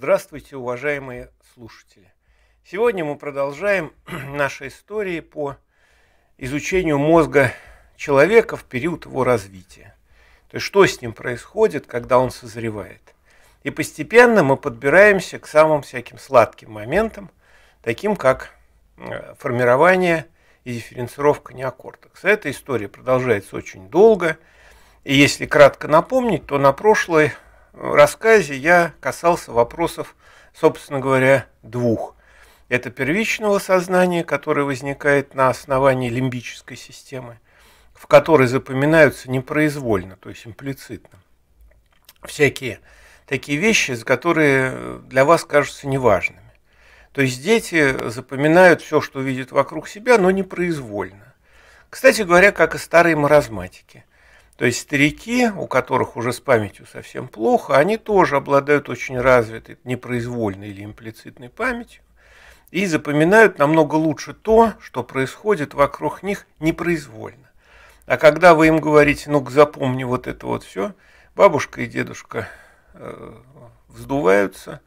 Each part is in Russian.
Здравствуйте, уважаемые слушатели! Сегодня мы продолжаем наши истории по изучению мозга человека в период его развития. То есть, что с ним происходит, когда он созревает. И постепенно мы подбираемся к самым всяким сладким моментам, таким как э, формирование и дифференцировка неокортекса. Эта история продолжается очень долго. И если кратко напомнить, то на прошлой рассказе я касался вопросов, собственно говоря, двух. Это первичного сознания, которое возникает на основании лимбической системы, в которой запоминаются непроизвольно, то есть имплицитно, всякие такие вещи, которые э, для вас кажутся неважными. То есть дети запоминают все, что видят вокруг себя, но непроизвольно. Кстати говоря, как и старые маразматики. То есть старики, у которых уже с памятью совсем плохо, они тоже обладают очень развитой непроизвольной или имплицитной памятью и запоминают намного лучше то, что происходит вокруг них непроизвольно. А когда вы им говорите, ну-ка запомни вот это вот все, бабушка и дедушка э, вздуваются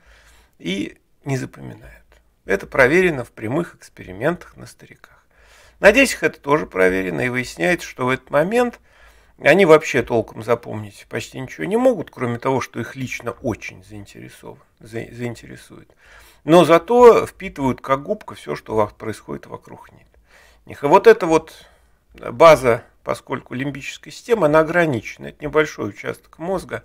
и не запоминают. Это проверено в прямых экспериментах на стариках. На детях это тоже проверено и выясняется, что в этот момент – они вообще толком запомнить почти ничего не могут, кроме того, что их лично очень заинтересован, за, заинтересует. Но зато впитывают как губка все, что происходит вокруг них. И вот эта вот база, поскольку лимбическая система, она ограничена. Это небольшой участок мозга,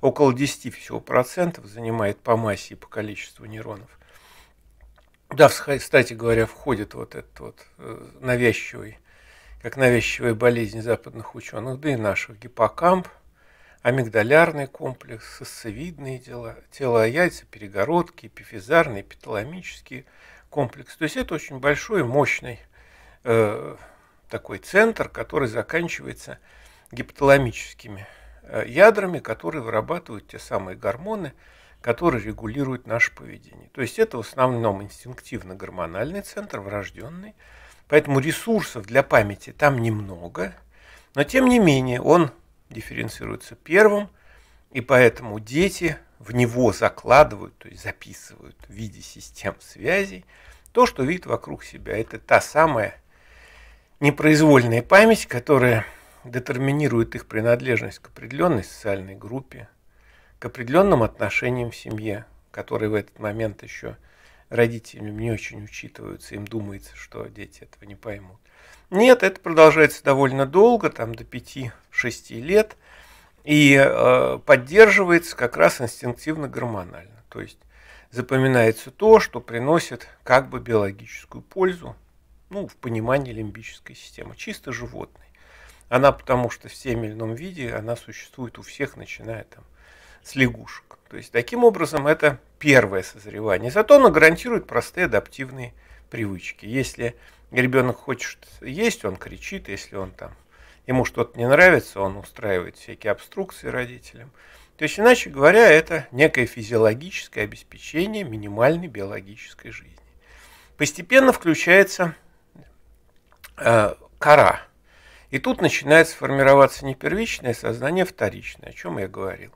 около 10 всего процентов занимает по массе и по количеству нейронов. Да, кстати говоря, входит вот этот вот э, навязчивый как навязчивая болезнь западных ученых, да и наших, гиппокамп, амигдалярный комплекс, сосцевидные дела, тело яйца, перегородки, эпифизарный, эпиталамический комплекс. То есть это очень большой, мощный э, такой центр, который заканчивается гипоталамическими э, ядрами, которые вырабатывают те самые гормоны, которые регулируют наше поведение. То есть это в основном инстинктивно-гормональный центр, врожденный, Поэтому ресурсов для памяти там немного, но тем не менее он дифференцируется первым, и поэтому дети в него закладывают, то есть записывают в виде систем связей то, что видят вокруг себя. Это та самая непроизвольная память, которая детерминирует их принадлежность к определенной социальной группе, к определенным отношениям в семье, которые в этот момент еще – родителям не очень учитываются, им думается, что дети этого не поймут. Нет, это продолжается довольно долго, там до 5-6 лет, и э, поддерживается как раз инстинктивно гормонально. То есть запоминается то, что приносит как бы биологическую пользу, ну, в понимании лимбической системы, чисто животной. Она потому что в тем или ином виде, она существует у всех, начиная там с лягушек. То есть таким образом это первое созревание. Зато оно гарантирует простые адаптивные привычки. Если ребенок хочет есть, он кричит, если он там ему что-то не нравится, он устраивает всякие обструкции родителям. То есть, иначе говоря, это некое физиологическое обеспечение минимальной биологической жизни. Постепенно включается э, кора. И тут начинает сформироваться не первичное сознание, а вторичное, о чем я говорил.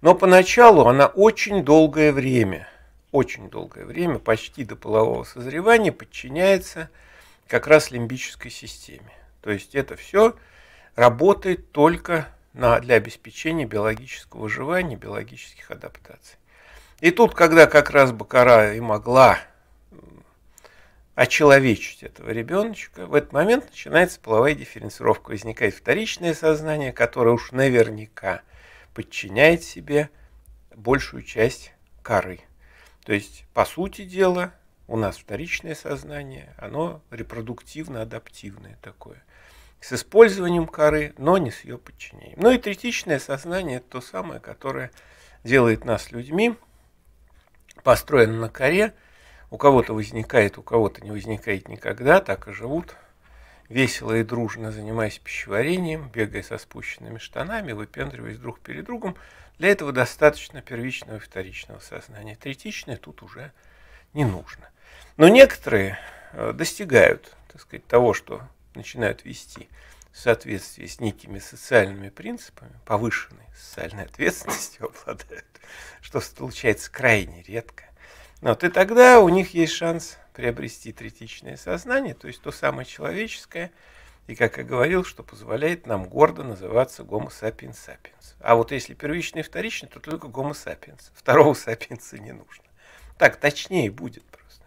Но поначалу она очень долгое время, очень долгое время, почти до полового созревания, подчиняется как раз лимбической системе. То есть это все работает только на, для обеспечения биологического выживания, биологических адаптаций. И тут, когда как раз Бакара и могла очеловечить этого ребеночка, в этот момент начинается половая дифференцировка. Возникает вторичное сознание, которое уж наверняка подчиняет себе большую часть коры. То есть, по сути дела, у нас вторичное сознание, оно репродуктивно-адаптивное такое, с использованием коры, но не с ее подчинением. Ну и третичное сознание – это то самое, которое делает нас людьми, построено на коре, у кого-то возникает, у кого-то не возникает никогда, так и живут – весело и дружно занимаясь пищеварением, бегая со спущенными штанами, выпендриваясь друг перед другом, для этого достаточно первичного и вторичного сознания. Третичное тут уже не нужно. Но некоторые э, достигают так сказать, того, что начинают вести в соответствии с некими социальными принципами, повышенной социальной ответственностью обладают, что случается крайне редко. Вот, и тогда у них есть шанс приобрести третичное сознание, то есть то самое человеческое, и, как я говорил, что позволяет нам гордо называться гомо сапиens сапиens. А вот если первичный и вторичный, то только гомо сапиens. Второго сапиенса не нужно. Так точнее будет просто.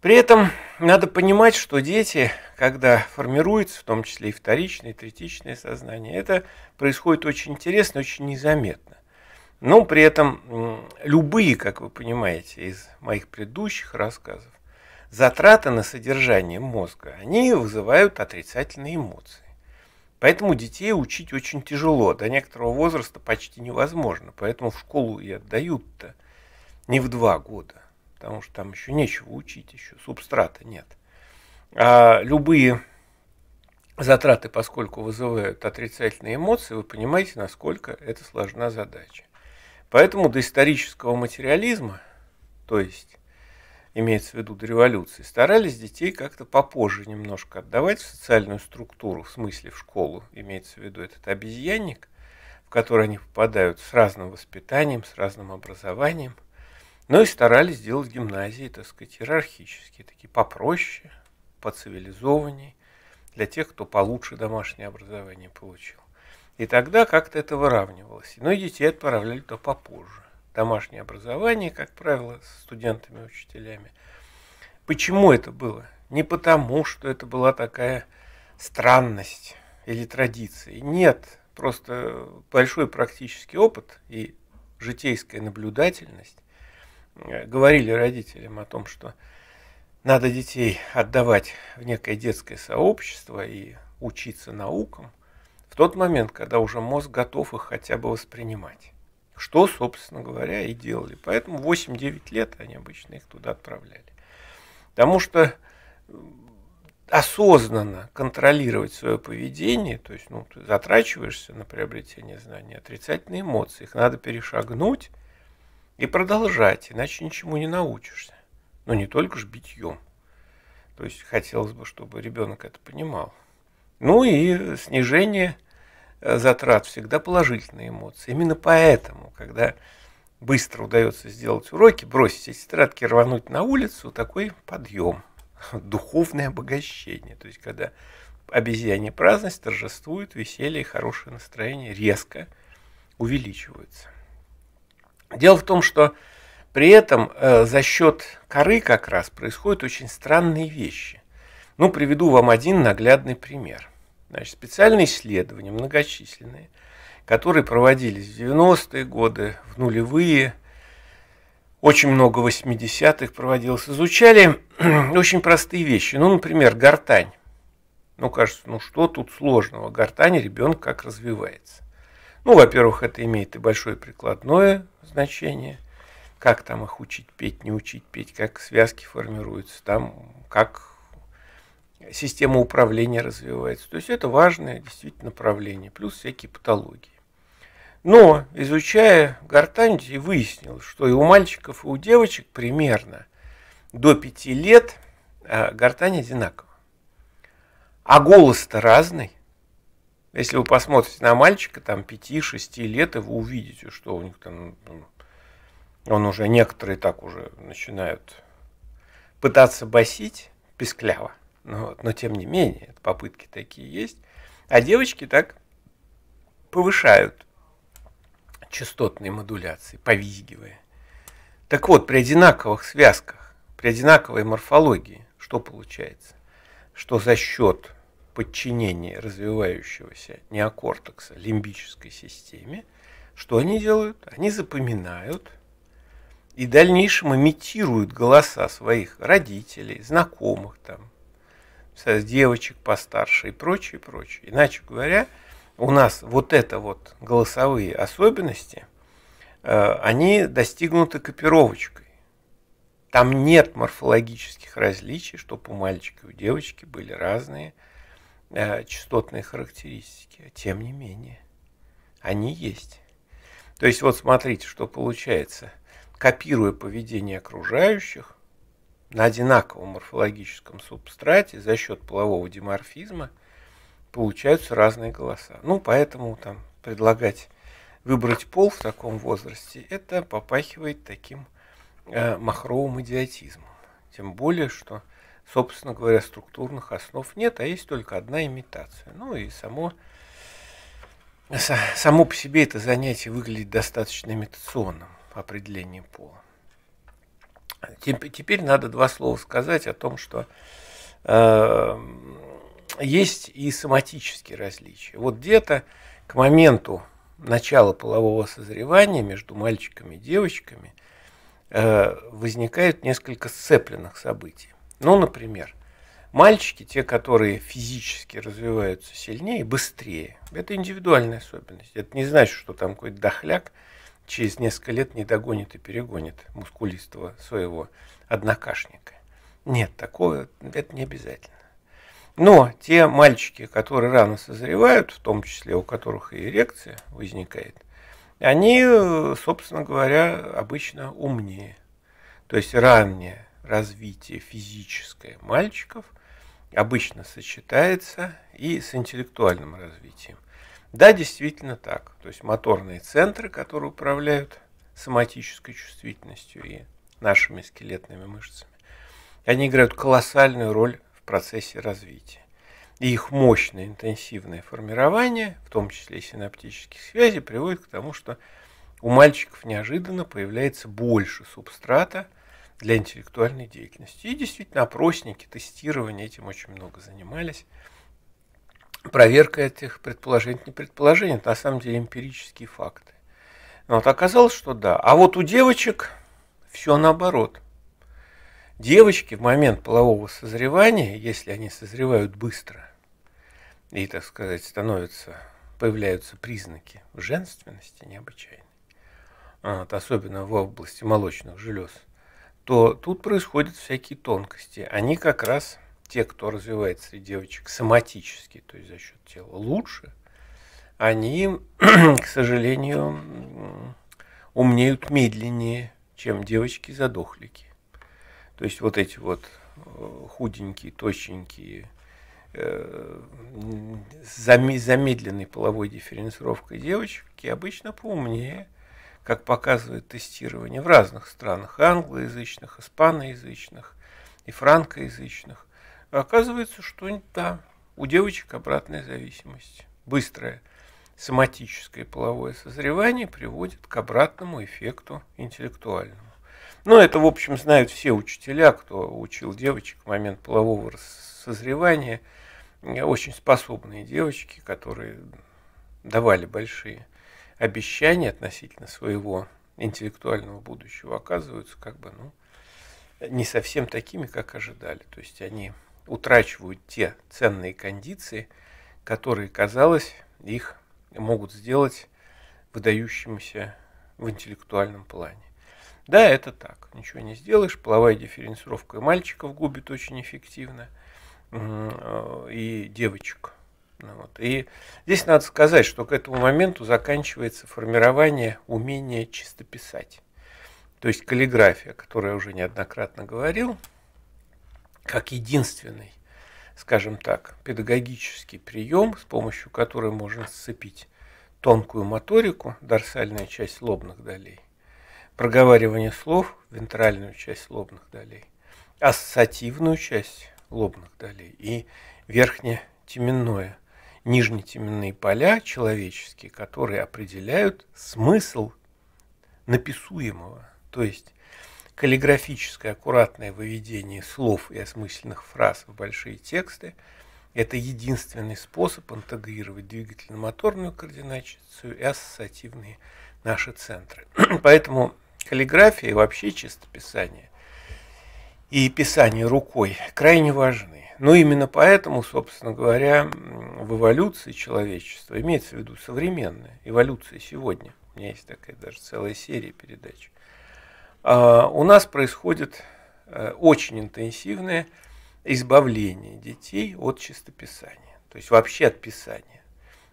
При этом надо понимать, что дети, когда формируется, в том числе и вторичное, и третичное сознание, это происходит очень интересно, очень незаметно. Но при этом любые, как вы понимаете, из моих предыдущих рассказов, затраты на содержание мозга, они вызывают отрицательные эмоции. Поэтому детей учить очень тяжело, до некоторого возраста почти невозможно. Поэтому в школу и отдают-то не в два года, потому что там еще нечего учить, еще субстрата нет. А любые затраты, поскольку вызывают отрицательные эмоции, вы понимаете, насколько это сложна задача. Поэтому до исторического материализма, то есть имеется в виду до революции, старались детей как-то попозже немножко отдавать в социальную структуру, в смысле в школу, имеется в виду этот обезьянник, в который они попадают с разным воспитанием, с разным образованием, но ну и старались делать гимназии, так сказать, иерархические, такие попроще, поцивилизованнее, для тех, кто получше домашнее образование получил. И тогда как-то это выравнивалось. Но ну, детей отправляли то попозже. Домашнее образование, как правило, с студентами, учителями. Почему это было? Не потому, что это была такая странность или традиция. Нет, просто большой практический опыт и житейская наблюдательность э, говорили родителям о том, что надо детей отдавать в некое детское сообщество и учиться наукам – тот момент, когда уже мозг готов их хотя бы воспринимать. Что, собственно говоря, и делали. Поэтому 8-9 лет они обычно их туда отправляли. Потому что осознанно контролировать свое поведение, то есть ну, ты затрачиваешься на приобретение знаний, отрицательные эмоции, их надо перешагнуть и продолжать, иначе ничему не научишься. Но ну, не только же битьем. То есть хотелось бы, чтобы ребенок это понимал. Ну и снижение Э, затрат всегда положительные эмоции. Именно поэтому, когда быстро удается сделать уроки, бросить эти тетрадки, рвануть на улицу, такой подъем, духовное обогащение. То есть, когда обезьяне праздность торжествует, веселье и хорошее настроение резко увеличиваются. Дело в том, что при этом э, за счет коры как раз происходят очень странные вещи. Ну, приведу вам один наглядный пример – Значит, специальные исследования, многочисленные, которые проводились в 90-е годы, в нулевые, очень много 80-х проводилось, изучали очень простые вещи. Ну, например, гортань. Ну, кажется, ну что тут сложного? Гортань ребенок как развивается. Ну, во-первых, это имеет и большое прикладное значение. Как там их учить петь, не учить петь, как связки формируются, там как система управления развивается. То есть это важное действительно направление, плюс всякие патологии. Но, изучая гортань, выяснил, что и у мальчиков, и у девочек примерно до 5 лет э, гортань одинакова. А голос-то разный. Если вы посмотрите на мальчика, там 5-6 лет, и вы увидите, что у них там... Ну, он уже, некоторые так уже начинают пытаться басить пискляво. Ну вот. Но тем не менее, попытки такие есть. А девочки так повышают частотные модуляции, повизгивая. Так вот, при одинаковых связках, при одинаковой морфологии, что получается? Что за счет подчинения развивающегося неокортекса лимбической системе, что они делают? Они запоминают и в дальнейшем имитируют голоса своих родителей, знакомых там, с девочек постарше и прочее, прочее. Иначе говоря, у нас вот это вот голосовые особенности, э, они достигнуты копировочкой. Там нет морфологических различий, чтобы у мальчика и у девочки были разные э, частотные характеристики. А тем не менее, они есть. То есть вот смотрите, что получается. Копируя поведение окружающих, на одинаковом морфологическом субстрате за счет полового диморфизма получаются разные голоса. Ну, поэтому там предлагать выбрать пол в таком возрасте, это попахивает таким э, махровым идиотизмом. Тем более, что, собственно говоря, структурных основ нет, а есть только одна имитация. Ну и само, само по себе это занятие выглядит достаточно имитационным определением пола. Теперь надо два слова сказать о том, что э, есть и соматические различия. Вот где-то к моменту начала полового созревания между мальчиками и девочками э, возникают несколько сцепленных событий. Ну, например, мальчики, те, которые физически развиваются сильнее и быстрее, это индивидуальная особенность. Это не значит, что там какой-то дохляк – через несколько лет не догонит и перегонит мускулистого своего однокашника. Нет, такого это не обязательно. Но те мальчики, которые рано созревают, в том числе у которых и эрекция возникает, они, собственно говоря, обычно умнее. То есть раннее развитие физическое мальчиков обычно сочетается и с интеллектуальным развитием. Да, действительно так. То есть моторные центры, которые управляют соматической чувствительностью и нашими скелетными мышцами, они играют колоссальную роль в процессе развития. И их мощное интенсивное формирование, в том числе и синаптических связей, приводит к тому, что у мальчиков неожиданно появляется больше субстрата для интеллектуальной деятельности. И действительно, опросники, тестирование этим очень много занимались проверка этих предположений, не предположений, это на самом деле эмпирические факты. Но вот оказалось, что да. А вот у девочек все наоборот. Девочки в момент полового созревания, если они созревают быстро и, так сказать, становятся, появляются признаки женственности необычайной, а, вот, особенно в области молочных желез, то тут происходят всякие тонкости. Они как раз те, кто развивается среди девочек соматически, то есть за счет тела, лучше, они, к сожалению, умнеют медленнее, чем девочки-задохлики. То есть вот эти вот э, худенькие, точенькие, э, замедленной половой дифференцировкой девочки обычно поумнее, как показывает тестирование в разных странах, англоязычных, испаноязычных и франкоязычных оказывается, что да, у девочек обратная зависимость. Быстрая соматическое половое созревание приводит к обратному эффекту интеллектуальному. Но ну, это, в общем, знают все учителя, кто учил девочек в момент полового созревания. Э, очень способные девочки, которые давали большие обещания относительно своего интеллектуального будущего, оказываются как бы ну, не совсем такими, как ожидали. То есть они утрачивают те ценные кондиции, которые, казалось, их могут сделать выдающимися в интеллектуальном плане. Да, это так, ничего не сделаешь, половая дифференцировка мальчиков губит очень эффективно, и девочек. Ну вот. И здесь надо сказать, что к этому моменту заканчивается формирование умения чисто писать. То есть каллиграфия, о которой я уже неоднократно говорил, как единственный, скажем так, педагогический прием, с помощью которого можно сцепить тонкую моторику, дорсальная часть лобных долей, проговаривание слов, вентральную часть лобных долей, ассоциативную часть лобных долей и верхнетеменное, нижнетеменные поля человеческие, которые определяют смысл написуемого, то есть каллиграфическое аккуратное выведение слов и осмысленных фраз в большие тексты – это единственный способ интегрировать двигательно-моторную координацию и ассоциативные наши центры. Поэтому каллиграфия и вообще чистописание и писание рукой крайне важны. Но ну, именно поэтому, собственно говоря, в эволюции человечества, имеется в виду современная эволюция сегодня, у меня есть такая даже целая серия передач, а, у нас происходит э, очень интенсивное избавление детей от чистописания, то есть вообще от писания.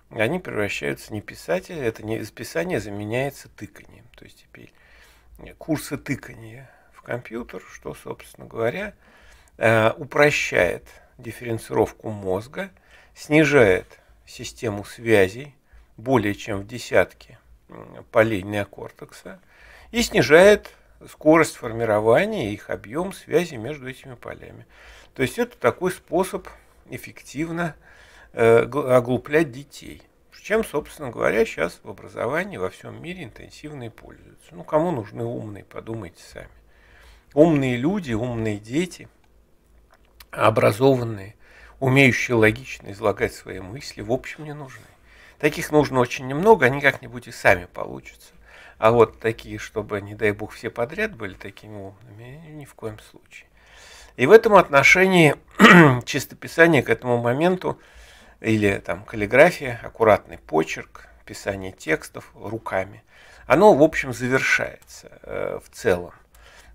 Они превращаются не неписатели, это не писание заменяется тыканием. То есть теперь э, курсы тыкания в компьютер, что, собственно говоря, э, упрощает дифференцировку мозга, снижает систему связей более чем в десятки полей неокортекса и снижает скорость формирования, их объем связи между этими полями. То есть это такой способ эффективно э, оглуплять детей. Чем, собственно говоря, сейчас в образовании во всем мире интенсивно и пользуются. Ну, кому нужны умные, подумайте сами. Умные люди, умные дети, образованные, умеющие логично излагать свои мысли, в общем, не нужны. Таких нужно очень немного, они как-нибудь и сами получатся. А вот такие, чтобы, не дай бог, все подряд были такими умными, э, ни в коем случае. И в этом отношении чистописание к этому моменту или там каллиграфия, аккуратный почерк, писание текстов руками, оно, в общем, завершается э, в целом.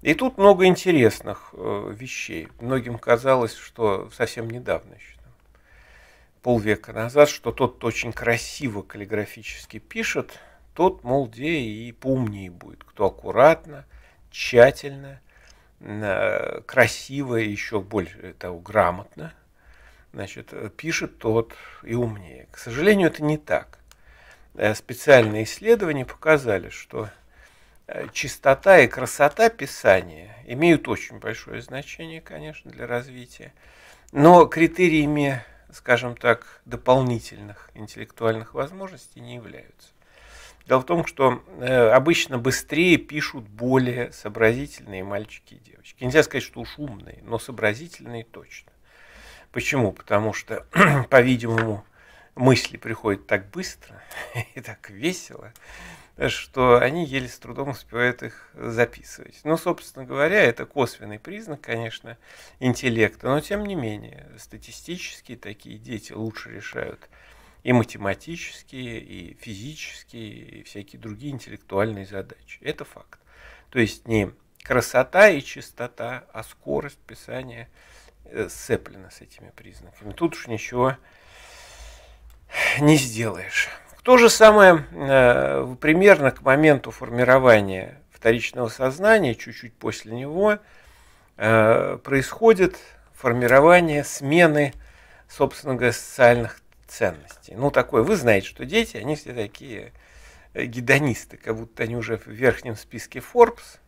И тут много интересных э, вещей. Многим казалось, что совсем недавно еще, полвека назад, что тот, очень красиво каллиграфически пишет, тот, мол, где и поумнее будет, кто аккуратно, тщательно, э, красиво и еще больше того, грамотно, значит, пишет тот и умнее. К сожалению, это не так. Э, специальные исследования показали, что э, чистота и красота писания имеют очень большое значение, конечно, для развития, но критериями, скажем так, дополнительных интеллектуальных возможностей не являются. Дело в том, что э, обычно быстрее пишут более сообразительные мальчики и девочки. Нельзя сказать, что уж умные, но сообразительные точно. Почему? Потому что, по-видимому, мысли приходят так быстро и так весело, что они еле с трудом успевают их записывать. Ну, собственно говоря, это косвенный признак, конечно, интеллекта, но тем не менее, статистически такие дети лучше решают и математические, и физические, и всякие другие интеллектуальные задачи. Это факт. То есть не красота и чистота, а скорость писания э, сцеплена с этими признаками. Тут уж ничего не сделаешь. То же самое э, примерно к моменту формирования вторичного сознания, чуть-чуть после него, э, происходит формирование смены, собственно говоря, социальных ценностей. Ну, такое, вы знаете, что дети, они все такие э, гедонисты, как будто они уже в верхнем списке Forbes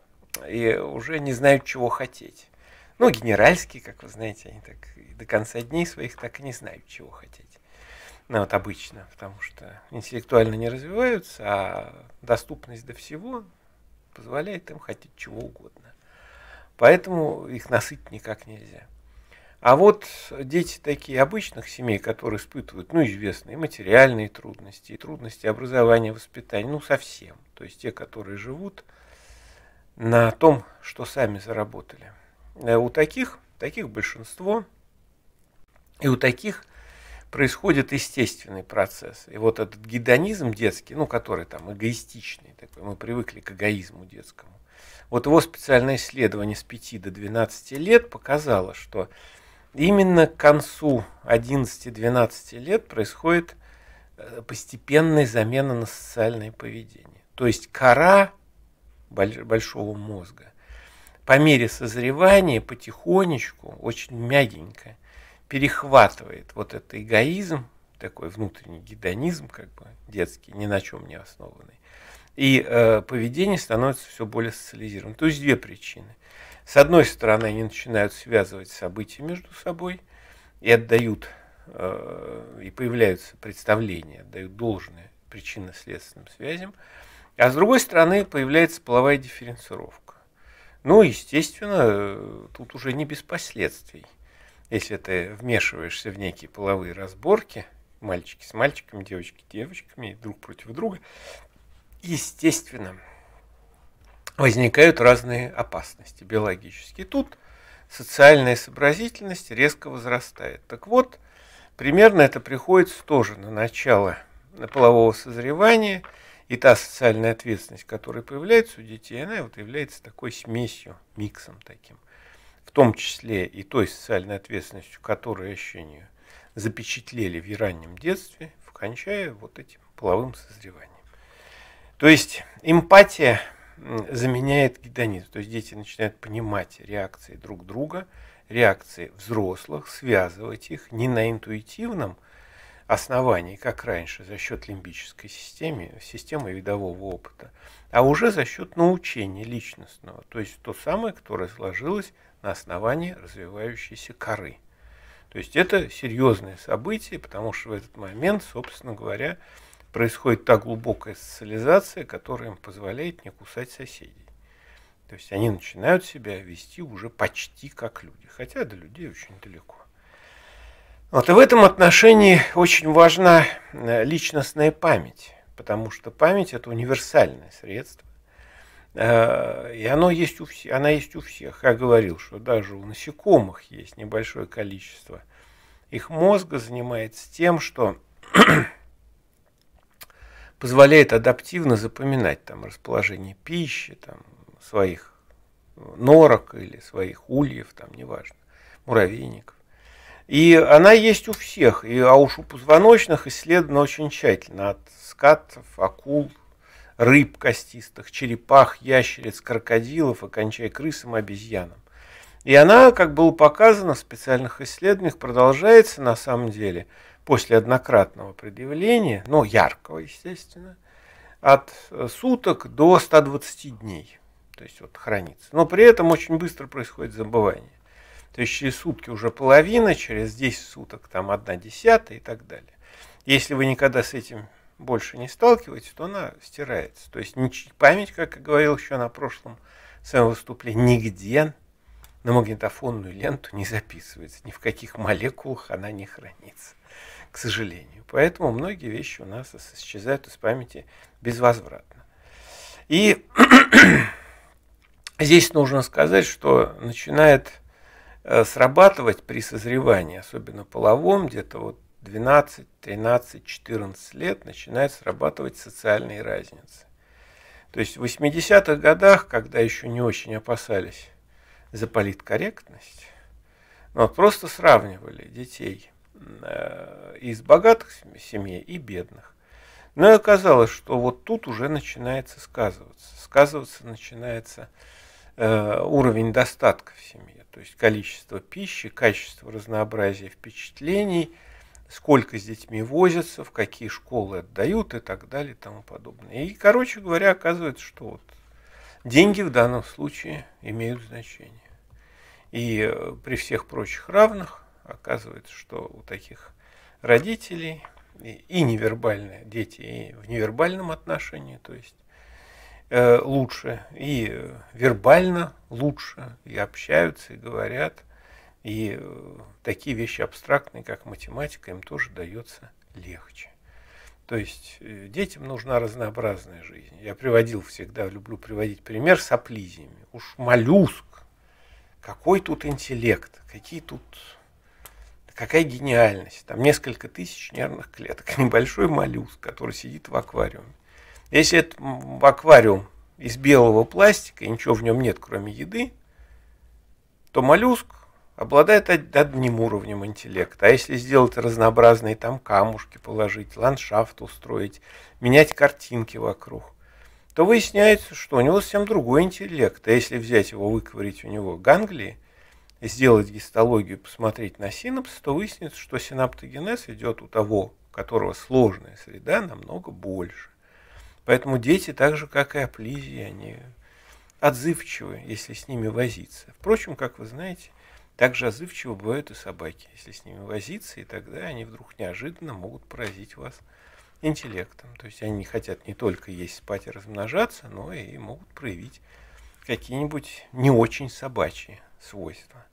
и уже не знают, чего хотеть. Ну, генеральские, как вы знаете, они так до конца дней своих так и не знают, чего хотеть. Ну, вот обычно, потому что интеллектуально не развиваются, а доступность до всего позволяет им хотеть чего угодно. Поэтому их насытить никак нельзя. А вот дети такие обычных семей, которые испытывают, ну, известные материальные трудности, трудности образования, воспитания, ну, совсем. То есть те, которые живут на том, что сами заработали. Э, у таких, таких большинство, и у таких происходит естественный процесс. И вот этот гедонизм детский, ну, который там эгоистичный такой, мы привыкли к эгоизму детскому. Вот его специальное исследование с 5 до 12 лет показало, что Именно к концу 11-12 лет происходит э, постепенная замена на социальное поведение. То есть кора большого мозга по мере созревания потихонечку, очень мягенько перехватывает вот этот эгоизм, такой внутренний гедонизм, как бы детский, ни на чем не основанный. И э, поведение становится все более социализированным. То есть две причины. С одной стороны, они начинают связывать события между собой и отдают, э, и появляются представления, отдают должное причинно-следственным связям. А с другой стороны, появляется половая дифференцировка. Ну, естественно, тут уже не без последствий. Если ты вмешиваешься в некие половые разборки, мальчики с мальчиками, девочки с девочками, друг против друга, естественно, возникают разные опасности биологические. Тут социальная сообразительность резко возрастает. Так вот, примерно это приходится тоже на начало полового созревания, и та социальная ответственность, которая появляется у детей, она вот является такой смесью, миксом таким. В том числе и той социальной ответственностью, которую еще не запечатлели в раннем детстве, кончая вот этим половым созреванием. То есть эмпатия заменяет гедонизм. То есть дети начинают понимать реакции друг друга, реакции взрослых, связывать их не на интуитивном основании, как раньше, за счет лимбической системы, системы видового опыта, а уже за счет научения личностного, то есть то самое, которое сложилось на основании развивающейся коры. То есть это серьезное событие, потому что в этот момент, собственно говоря, происходит та глубокая социализация, которая им позволяет не кусать соседей. То есть они начинают себя вести уже почти как люди, хотя до людей очень далеко. Вот и в этом отношении очень важна э, личностная память, потому что память – это универсальное средство, э, и оно есть у всех, она есть у всех. Я говорил, что даже у насекомых есть небольшое количество. Их мозга занимается тем, что позволяет адаптивно запоминать там расположение пищи, там, своих э, норок или своих ульев, там, неважно, муравейников. И она есть у всех, и, а уж у позвоночных исследована очень тщательно от скатов, акул, рыб костистых, черепах, ящериц, крокодилов и крысам, обезьянам. И она, как было показано в специальных исследованиях, продолжается на самом деле – после однократного предъявления, но ну, яркого, естественно, от э, суток до 120 дней. То есть вот хранится. Но при этом очень быстро происходит забывание. То есть через сутки уже половина, через 10 суток там одна десятая и так далее. Если вы никогда с этим больше не сталкиваетесь, то она стирается. То есть память, как я говорил еще на прошлом своем выступлении, нигде на магнитофонную ленту не записывается. Ни в каких молекулах она не хранится к сожалению. Поэтому многие вещи у нас исчезают из памяти безвозвратно. И здесь нужно сказать, что начинает э, срабатывать при созревании, особенно половом, где-то вот 12, 13, 14 лет начинают срабатывать социальные разницы. То есть в 80-х годах, когда еще не очень опасались за политкорректность, но ну, просто сравнивали детей Э, из богатых семей и бедных. Но ну, оказалось, что вот тут уже начинается сказываться. Сказываться начинается э, уровень достатка в семье, то есть количество пищи, качество разнообразия впечатлений, сколько с детьми возятся, в какие школы отдают и так далее и тому подобное. И, короче говоря, оказывается, что вот деньги в данном случае имеют значение. И э, при всех прочих равных оказывается, что у таких родителей и, и невербальные дети, и в невербальном отношении, то есть э, лучше, и вербально лучше, и общаются, и говорят, и э, такие вещи абстрактные, как математика, им тоже дается легче. То есть э, детям нужна разнообразная жизнь. Я приводил всегда, люблю приводить пример с аплизиями. Уж моллюск, какой тут интеллект, какие тут Какая гениальность. Там несколько тысяч нервных клеток. Небольшой моллюск, который сидит в аквариуме. Если это аквариум из белого пластика, и ничего в нем нет, кроме еды, то моллюск обладает одним уровнем интеллекта. А если сделать разнообразные там камушки положить, ландшафт устроить, менять картинки вокруг, то выясняется, что у него совсем другой интеллект. А если взять его, выковырить у него ганглии – сделать гистологию, посмотреть на синапс, то выяснится, что синаптогенез идет у того, у которого сложная среда, намного больше. Поэтому дети, так же как и аплизии, они отзывчивы, если с ними возиться. Впрочем, как вы знаете, также отзывчивы бывают и собаки, если с ними возиться, и тогда они вдруг неожиданно могут поразить вас интеллектом. То есть они хотят не только есть, спать и размножаться, но и могут проявить какие-нибудь не очень собачьи свойства.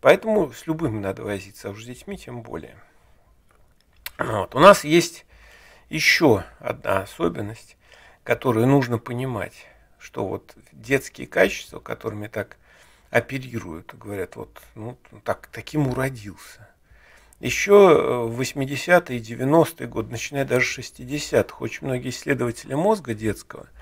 Поэтому с любым надо возиться, а уж с детьми тем более. Вот. У нас есть еще одна особенность, которую нужно понимать, что вот детские качества, которыми так оперируют, говорят, вот ну, так, таким уродился. Еще э, в 80-е и 90-е годы, начиная даже с 60-х, очень многие исследователи мозга детского –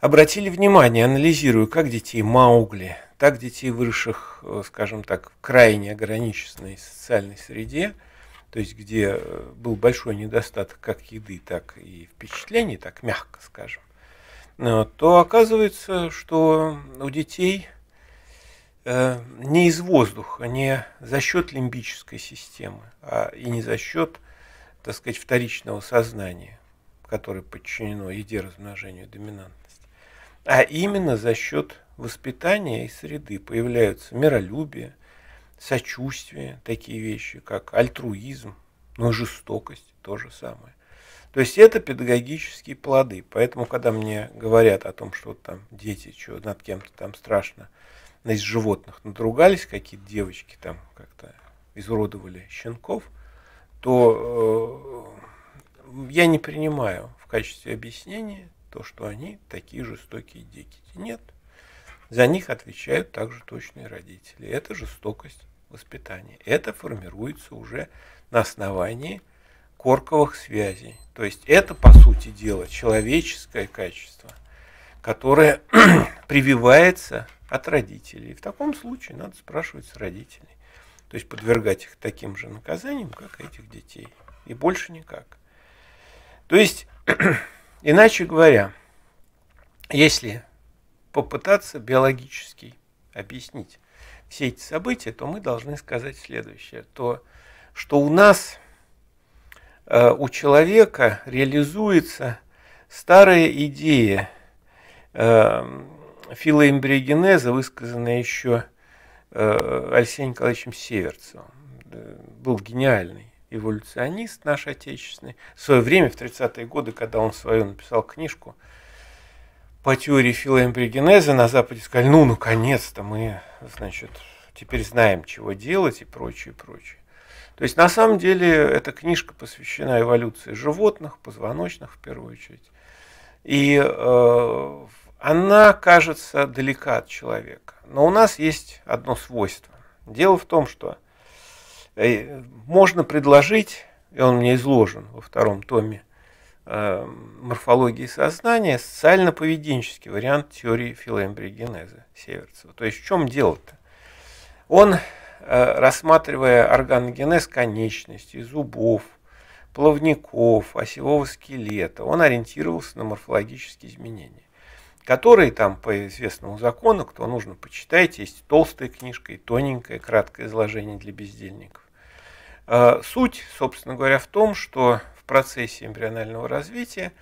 обратили внимание, анализирую как детей Маугли, так детей, выросших, э, скажем так, в крайне ограниченной социальной среде, то есть где э, был большой недостаток как еды, так и впечатлений, так мягко скажем, э, то оказывается, что у детей не из воздуха, не за счет лимбической системы, а и не за счет, так сказать, вторичного сознания, которое подчинено еде размножению доминантности, а именно за счет воспитания и среды появляются миролюбие, сочувствие, такие вещи, как альтруизм, но ну, жестокость, то же самое. То есть это педагогические плоды. Поэтому, когда мне говорят о том, что вот там дети, что над кем-то там страшно, из животных надругались, какие-то девочки там как-то изуродовали щенков, то э, я не принимаю в качестве объяснения то, что они такие жестокие дети. Нет. За них отвечают также точные родители. Это жестокость воспитания. Это формируется уже на основании корковых связей. То есть это, по сути дела, человеческое качество, которое прививается от родителей. В таком случае надо спрашивать с родителей. То есть подвергать их таким же наказаниям, как этих детей. И больше никак. То есть Иначе говоря, если попытаться биологически объяснить все эти события, то мы должны сказать следующее, то, что у нас, э, у человека реализуется старая идея э, филоэмбриогенеза, высказанная еще э, Алексеем Николаевичем Северцевым. Э, был гениальный эволюционист наш отечественный, в свое время, в 30-е годы, когда он свою написал книжку по теории филоэмбригенеза на Западе, сказали, ну, наконец-то мы, значит, теперь знаем, чего делать и прочее, прочее. То есть, на самом деле, эта книжка посвящена эволюции животных, позвоночных, в первую очередь. И э, она кажется далека от человека. Но у нас есть одно свойство. Дело в том, что Э, можно предложить, и он мне изложен во втором томе э, морфологии сознания, социально-поведенческий вариант теории филоэмбриогенеза Северцева. То есть в чем дело-то? Он, э, рассматривая органогенез конечностей, зубов, плавников, осевого скелета, он ориентировался на морфологические изменения которые там по известному закону, кто нужно, почитайте, есть толстая книжка и тоненькое краткое изложение для бездельников. А, суть, собственно говоря, в том, что в процессе эмбрионального развития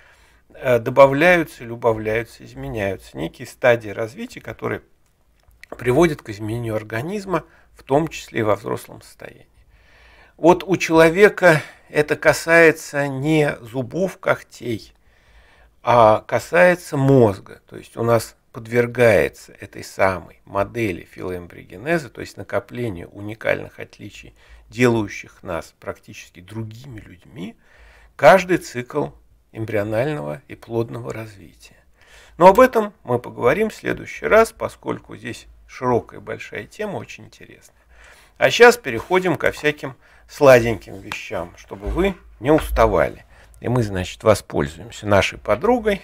э, добавляются или убавляются, изменяются некие стадии развития, которые приводят к изменению организма, в том числе и во взрослом состоянии. Вот у человека это касается не зубов, когтей, а касается мозга. То есть у нас подвергается этой самой модели филоэмбригенеза, то есть накоплению уникальных отличий – делающих нас практически другими людьми, каждый цикл эмбрионального и плодного развития. Но об этом мы поговорим в следующий раз, поскольку здесь широкая большая тема, очень интересная. А сейчас переходим ко всяким сладеньким вещам, чтобы вы не уставали. И мы, значит, воспользуемся нашей подругой,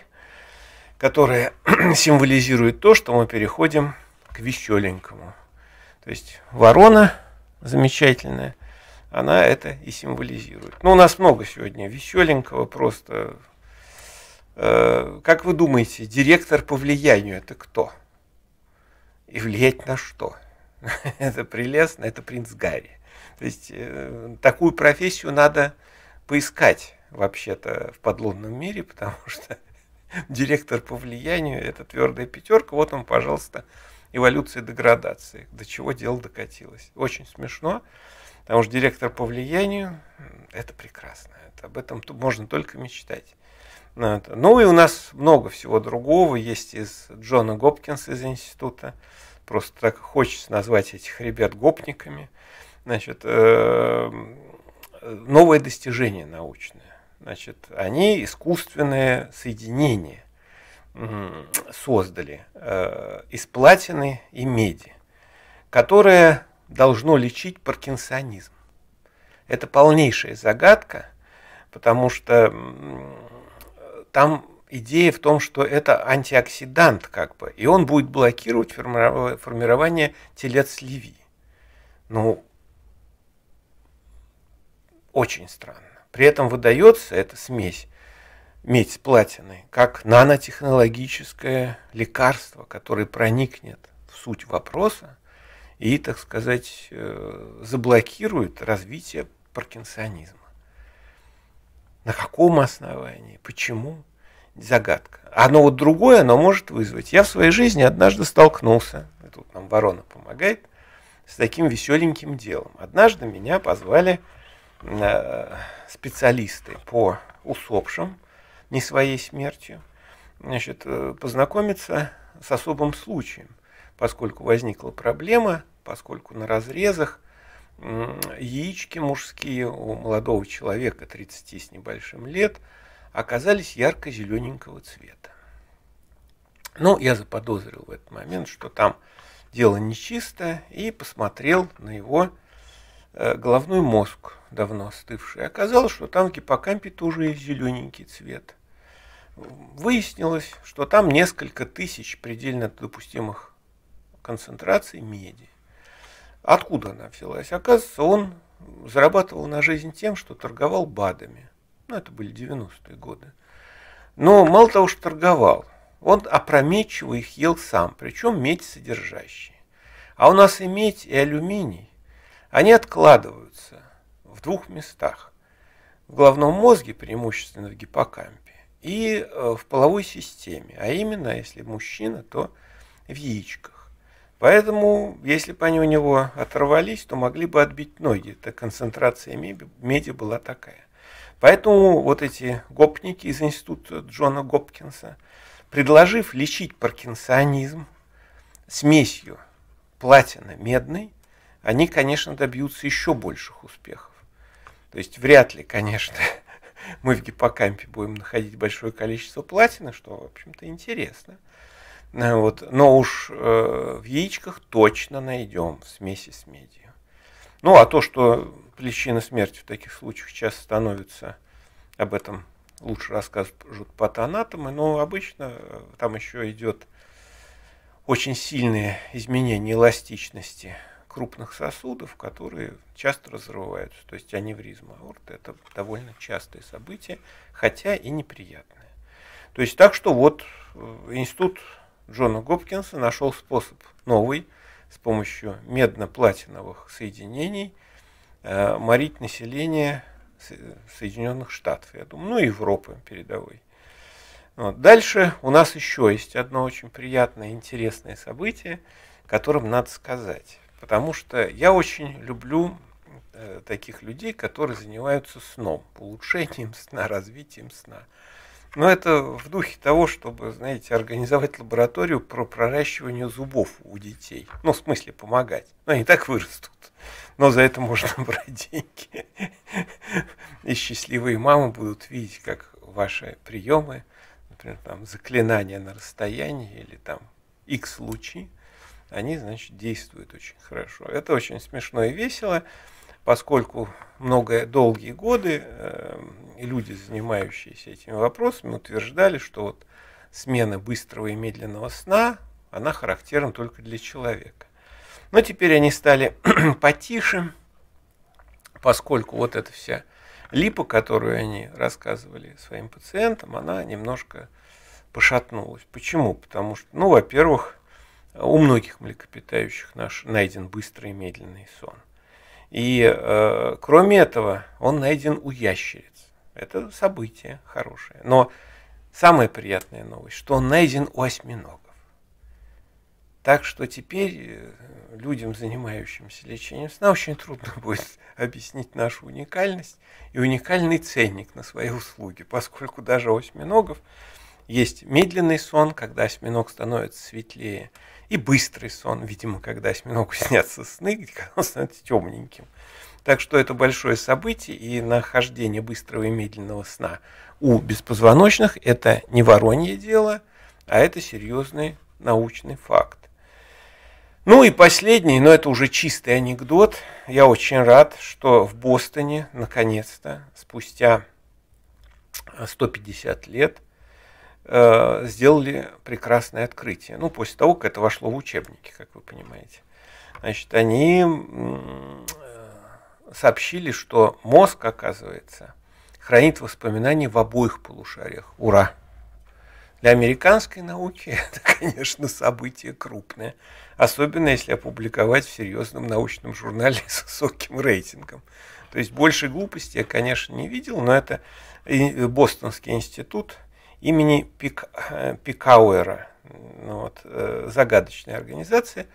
которая символизирует то, что мы переходим к веселенькому. То есть ворона – замечательная, она это и символизирует. Ну, у нас много сегодня веселенького просто. Э, как вы думаете, директор по влиянию это кто? И влиять на что? Это прелестно, это принц Гарри. То есть э, такую профессию надо поискать вообще-то в подлунном мире, потому что директор по влиянию это твердая пятерка. Вот он, пожалуйста, эволюции деградации, до чего дело докатилось. Очень смешно, потому что директор по влиянию – это прекрасно. Это, об этом можно только мечтать. Ну, ну и у нас много всего другого. Есть из Джона Гопкинса из института. Просто так хочется назвать этих ребят гопниками. Значит, э, новое достижение научное. Значит, они искусственное соединение создали э, из платины и меди, которое должно лечить паркинсонизм. Это полнейшая загадка, потому что там идея в том, что это антиоксидант как бы, и он будет блокировать формирование телец леви. Ну, очень странно. При этом выдается эта смесь медь платиной как нанотехнологическое лекарство, которое проникнет в суть вопроса и, так сказать, э, заблокирует развитие паркинсонизма. На каком основании? Почему? Загадка. Оно вот другое, оно может вызвать. Я в своей жизни однажды столкнулся, и тут нам ворона помогает, с таким веселеньким делом. Однажды меня позвали э, специалисты по усопшим не своей смертью, значит, э, познакомиться с особым случаем, поскольку возникла проблема, поскольку на разрезах яички мужские у молодого человека 30 с небольшим лет оказались ярко-зелененького цвета. Но ну, я заподозрил в этот момент, что там дело нечисто, и посмотрел на его э, головной мозг, давно остывший. Оказалось, что там в гиппокампе тоже есть зелененький цвет – выяснилось, что там несколько тысяч предельно допустимых концентраций меди. Откуда она взялась? Оказывается, он зарабатывал на жизнь тем, что торговал БАДами. Ну, это были 90-е годы. Но мало того, что торговал, он опрометчиво их ел сам, причем медь содержащие. А у нас и медь, и алюминий, они откладываются в двух местах. В головном мозге, преимущественно в гиппокампе, и э, в половой системе, а именно, если мужчина, то в яичках. Поэтому, если бы они у него оторвались, то могли бы отбить ноги. Это концентрация меди была такая. Поэтому вот эти гопники из института Джона Гопкинса, предложив лечить паркинсонизм смесью платина-медной, они, конечно, добьются еще больших успехов. То есть вряд ли, конечно, мы в гиппокампе будем находить большое количество платины, что, в общем-то, интересно. Э, вот. Но уж э, в яичках точно найдем в смеси с медью. Ну, а то, что причина смерти в таких случаях часто становится, об этом лучше расскажут патоанатомы. но обычно э, там еще идет очень сильные изменения эластичности крупных сосудов, которые часто разрываются, то есть аневризма аорты. Это довольно частое событие, хотя и неприятное. То есть так что вот э, институт Джона Гопкинса нашел способ новый с помощью медно-платиновых соединений э, морить население Соединенных Штатов, я думаю, ну и Европы передовой. Ну, вот. Дальше у нас еще есть одно очень приятное, интересное событие, которым надо сказать потому что я очень люблю э, таких людей, которые занимаются сном, улучшением сна, развитием сна. Но это в духе того, чтобы, знаете, организовать лабораторию про проращивание зубов у детей. Ну, в смысле, помогать. Но они так вырастут. Но за это можно брать деньги. И счастливые мамы будут видеть, как ваши приемы, например, там заклинания на расстоянии или там X-лучи – они, значит, действуют очень хорошо. Это очень смешно и весело, поскольку многое долгие годы э, люди, занимающиеся этими вопросами, утверждали, что вот смена быстрого и медленного сна, она характерна только для человека. Но теперь они стали потише, поскольку вот эта вся липа, которую они рассказывали своим пациентам, она немножко пошатнулась. Почему? Потому что, ну, во-первых, у многих млекопитающих наш найден быстрый и медленный сон. И э, кроме этого, он найден у ящериц. Это событие хорошее. Но самая приятная новость, что он найден у осьминогов. Так что теперь э, людям, занимающимся лечением сна, очень трудно будет объяснить нашу уникальность и уникальный ценник на свои услуги, поскольку даже у осьминогов есть медленный сон, когда осьминог становится светлее, и быстрый сон, видимо, когда осьминогу снятся сны, где он становится темненьким. Так что это большое событие, и нахождение быстрого и медленного сна у беспозвоночных – это не воронье дело, а это серьезный научный факт. Ну и последний, но это уже чистый анекдот. Я очень рад, что в Бостоне, наконец-то, спустя 150 лет – Э, сделали прекрасное открытие. Ну, после того, как это вошло в учебники, как вы понимаете. Значит, они э, сообщили, что мозг, оказывается, хранит воспоминания в обоих полушариях. Ура! Для американской науки это, конечно, событие крупное. Особенно, если опубликовать в серьезном научном журнале с высоким рейтингом. То есть, больше глупости я, конечно, не видел, но это Бостонский институт – имени Пик, э, Пикауэра. Ну вот, э, загадочная организация,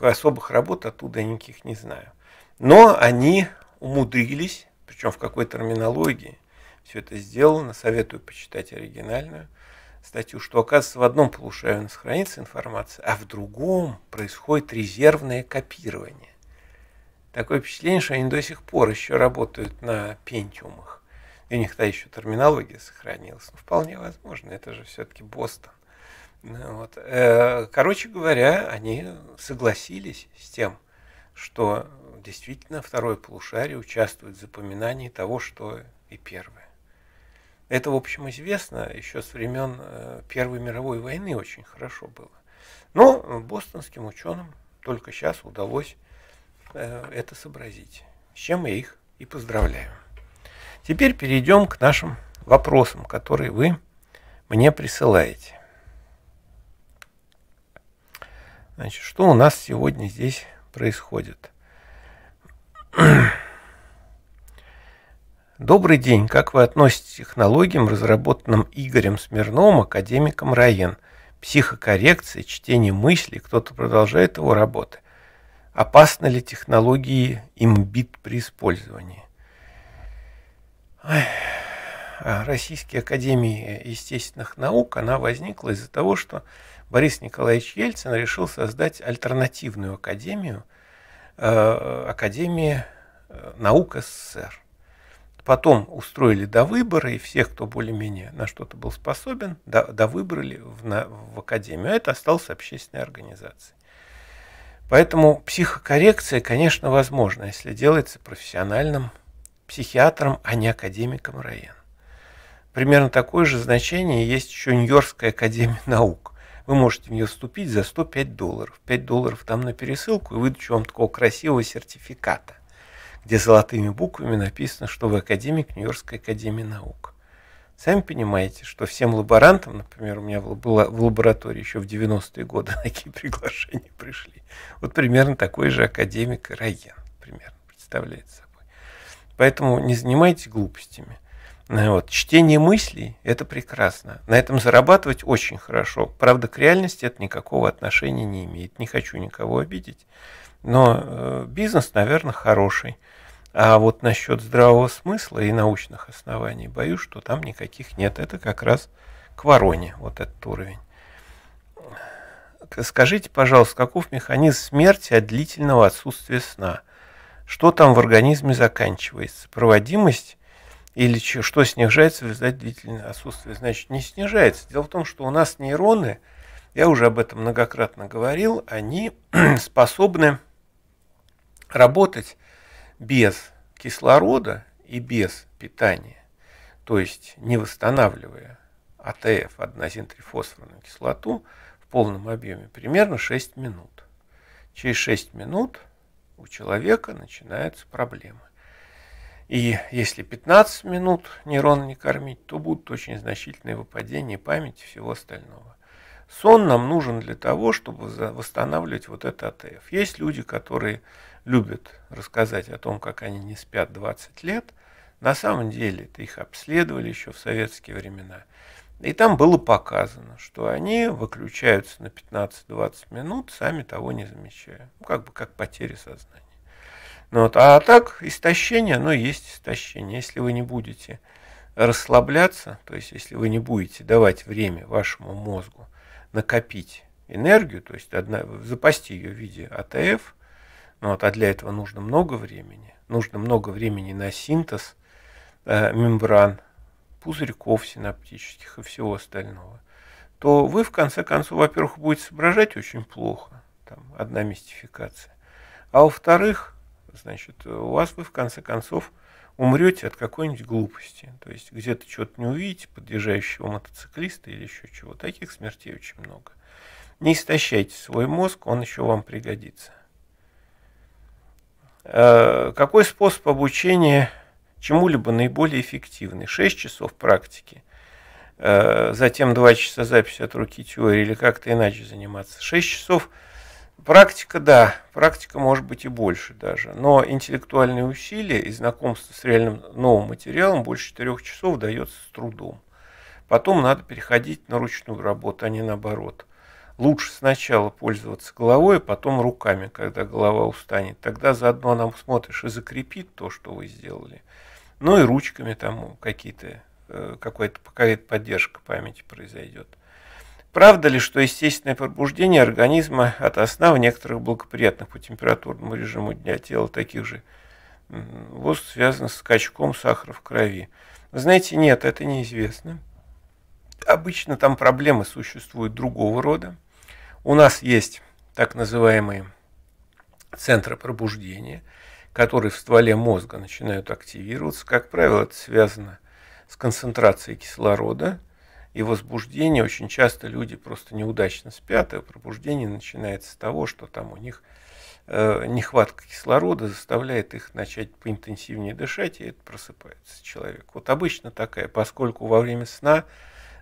особых работ оттуда никаких не знаю. Но они умудрились, причем в какой терминологии, все это сделано, советую почитать оригинальную статью, что оказывается в одном полушарии у нас хранится информация, а в другом происходит резервное копирование. Такое впечатление, что они до сих пор еще работают на пентиумах и у них та еще терминология сохранилась. Ну, вполне возможно, это же все-таки Бостон. Ну, вот. Э, короче говоря, они согласились с тем, что действительно второе полушарие участвует в запоминании того, что и первое. Это, в общем, известно еще с времен э, Первой мировой войны очень хорошо было. Но бостонским ученым только сейчас удалось э, это сообразить, с чем я их и поздравляю. Теперь перейдем к нашим вопросам, которые вы мне присылаете. Значит, что у нас сегодня здесь происходит? Добрый день. Как вы относитесь к технологиям, разработанным Игорем Смирновым, академиком Раен? Психокоррекция, чтение мыслей, кто-то продолжает его работы. Опасны ли технологии имбит при использовании? А Российской Академии Естественных Наук, она возникла из-за того, что Борис Николаевич Ельцин решил создать альтернативную академию, э, Академия э, наук СССР. Потом устроили до выбора, и всех, кто более-менее на что-то был способен, до, до выбрали в, на, в академию. А это осталось общественной организацией. Поэтому психокоррекция, конечно, возможна, если делается профессиональным психиатром, а не академиком Райен. Примерно такое же значение есть еще Нью-Йоркская академия наук. Вы можете в нее вступить за 105 долларов. 5 долларов там на пересылку и выдачу вам такого красивого сертификата, где золотыми буквами написано, что вы академик Нью-Йоркской академии наук. Сами понимаете, что всем лаборантам, например, у меня было в лаборатории еще в 90-е годы такие приглашения пришли. Вот примерно такой же академик Райен, примерно, представляется. Поэтому не занимайтесь глупостями. Э, вот. Чтение мыслей – это прекрасно. На этом зарабатывать очень хорошо. Правда, к реальности это никакого отношения не имеет. Не хочу никого обидеть. Но э, бизнес, наверное, хороший. А вот насчет здравого смысла и научных оснований, боюсь, что там никаких нет. Это как раз к вороне, вот этот уровень. Скажите, пожалуйста, каков механизм смерти от длительного отсутствия сна – что там в организме заканчивается, проводимость или что снижается в результате длительного отсутствия. Значит, не снижается. Дело в том, что у нас нейроны, я уже об этом многократно говорил, они способны работать без кислорода и без питания, то есть не восстанавливая АТФ, однозинтрифосфорную кислоту, в полном объеме примерно 6 минут. Через 6 минут у человека начинаются проблемы. И если 15 минут нейрон не кормить, то будут очень значительные выпадения памяти всего остального. Сон нам нужен для того, чтобы восстанавливать вот это АТФ. Есть люди, которые любят рассказать о том, как они не спят 20 лет. На самом деле это их обследовали еще в советские времена – и там было показано, что они выключаются на 15-20 минут, сами того не замечая. Ну, как бы как потери сознания. Ну, вот. А так, истощение, оно есть истощение. Если вы не будете расслабляться, то есть если вы не будете давать время вашему мозгу накопить энергию, то есть одна, запасти ее в виде АТФ, ну, вот, а для этого нужно много времени, нужно много времени на синтез э, мембран, пузырьков синаптических и всего остального, то вы в конце концов, во-первых, будете соображать очень плохо, там одна мистификация, а во-вторых, значит, у вас вы в конце концов умрете от какой-нибудь глупости. То есть где-то что-то не увидите, подъезжающего мотоциклиста или еще чего. Таких смертей очень много. Не истощайте свой мозг, он еще вам пригодится. Э, какой способ обучения чему-либо наиболее эффективный 6 часов практики, э, затем 2 часа записи от руки теории или как-то иначе заниматься. 6 часов практика, да, практика может быть и больше даже, но интеллектуальные усилия и знакомство с реальным новым материалом больше 4 часов дается с трудом. Потом надо переходить на ручную работу, а не наоборот. Лучше сначала пользоваться головой, а потом руками, когда голова устанет. Тогда заодно нам смотришь и закрепит то, что вы сделали ну и ручками там какие-то э, какая-то какая поддержка памяти произойдет. Правда ли, что естественное пробуждение организма от сна в некоторых благоприятных по температурному режиму дня тела таких же вот связано с скачком сахара в крови? Знаете, нет, это неизвестно. Обычно там проблемы существуют другого рода. У нас есть так называемые центры пробуждения – которые в стволе мозга начинают активироваться. Как правило, это связано с концентрацией кислорода и возбуждение. Очень часто люди просто неудачно спят, и пробуждение начинается с того, что там у них э, нехватка кислорода заставляет их начать поинтенсивнее дышать, и это просыпается человек. Вот обычно такая, поскольку во время сна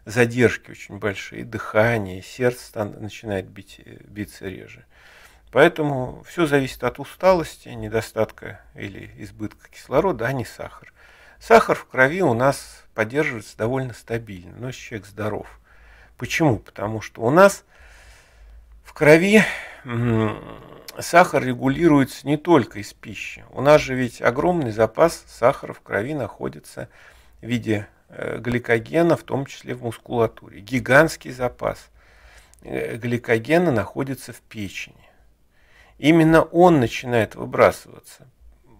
задержки очень большие, дыхание, сердце начинает бить, э, биться реже. Поэтому все зависит от усталости, недостатка или избытка кислорода, а не сахар. Сахар в крови у нас поддерживается довольно стабильно, но человек здоров. Почему? Потому что у нас в крови сахар регулируется не только из пищи. У нас же ведь огромный запас сахара в крови находится в виде э, гликогена, в том числе в мускулатуре. Гигантский запас э, гликогена находится в печени именно он начинает выбрасываться